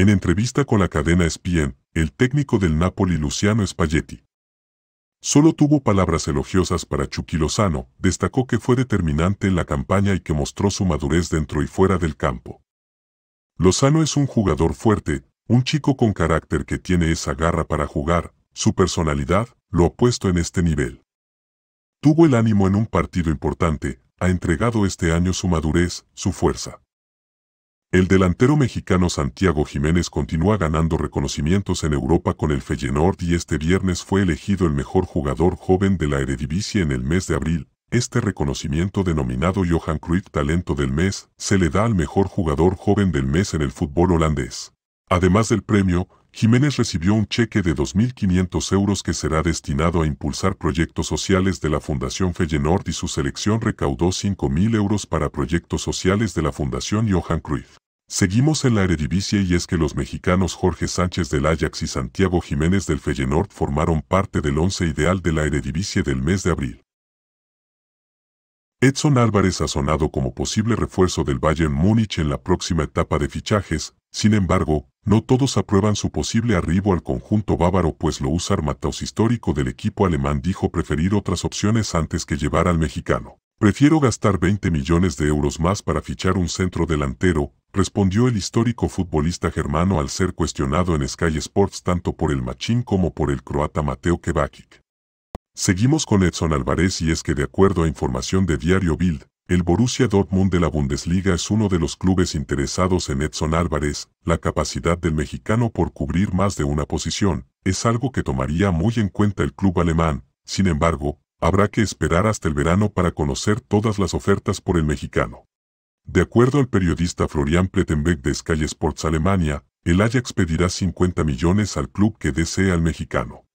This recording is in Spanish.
en entrevista con la cadena ESPN, el técnico del Napoli Luciano Spalletti. Solo tuvo palabras elogiosas para Chucky Lozano, destacó que fue determinante en la campaña y que mostró su madurez dentro y fuera del campo. Lozano es un jugador fuerte, un chico con carácter que tiene esa garra para jugar, su personalidad, lo ha puesto en este nivel. Tuvo el ánimo en un partido importante, ha entregado este año su madurez, su fuerza. El delantero mexicano Santiago Jiménez continúa ganando reconocimientos en Europa con el Feyenoord y este viernes fue elegido el mejor jugador joven de la Eredivisie en el mes de abril. Este reconocimiento denominado Johan Cruyff Talento del Mes se le da al mejor jugador joven del mes en el fútbol holandés. Además del premio, Jiménez recibió un cheque de 2.500 euros que será destinado a impulsar proyectos sociales de la Fundación Feyenoord y su selección recaudó 5.000 euros para proyectos sociales de la Fundación Johan Cruyff. Seguimos en la Eredivisie y es que los mexicanos Jorge Sánchez del Ajax y Santiago Jiménez del Feyenoord formaron parte del once ideal de la Eredivisie del mes de abril. Edson Álvarez ha sonado como posible refuerzo del Bayern Múnich en la próxima etapa de fichajes, sin embargo, no todos aprueban su posible arribo al conjunto bávaro pues lo usar matos histórico del equipo alemán dijo preferir otras opciones antes que llevar al mexicano. Prefiero gastar 20 millones de euros más para fichar un centro delantero, respondió el histórico futbolista germano al ser cuestionado en Sky Sports tanto por el machín como por el croata Mateo Kebakic. Seguimos con Edson Álvarez y es que de acuerdo a información de Diario Bild, el Borussia Dortmund de la Bundesliga es uno de los clubes interesados en Edson Álvarez. La capacidad del mexicano por cubrir más de una posición es algo que tomaría muy en cuenta el club alemán. Sin embargo, habrá que esperar hasta el verano para conocer todas las ofertas por el mexicano. De acuerdo al periodista Florian Plettenbeck de Sky Sports Alemania, el Ajax pedirá 50 millones al club que desee al mexicano.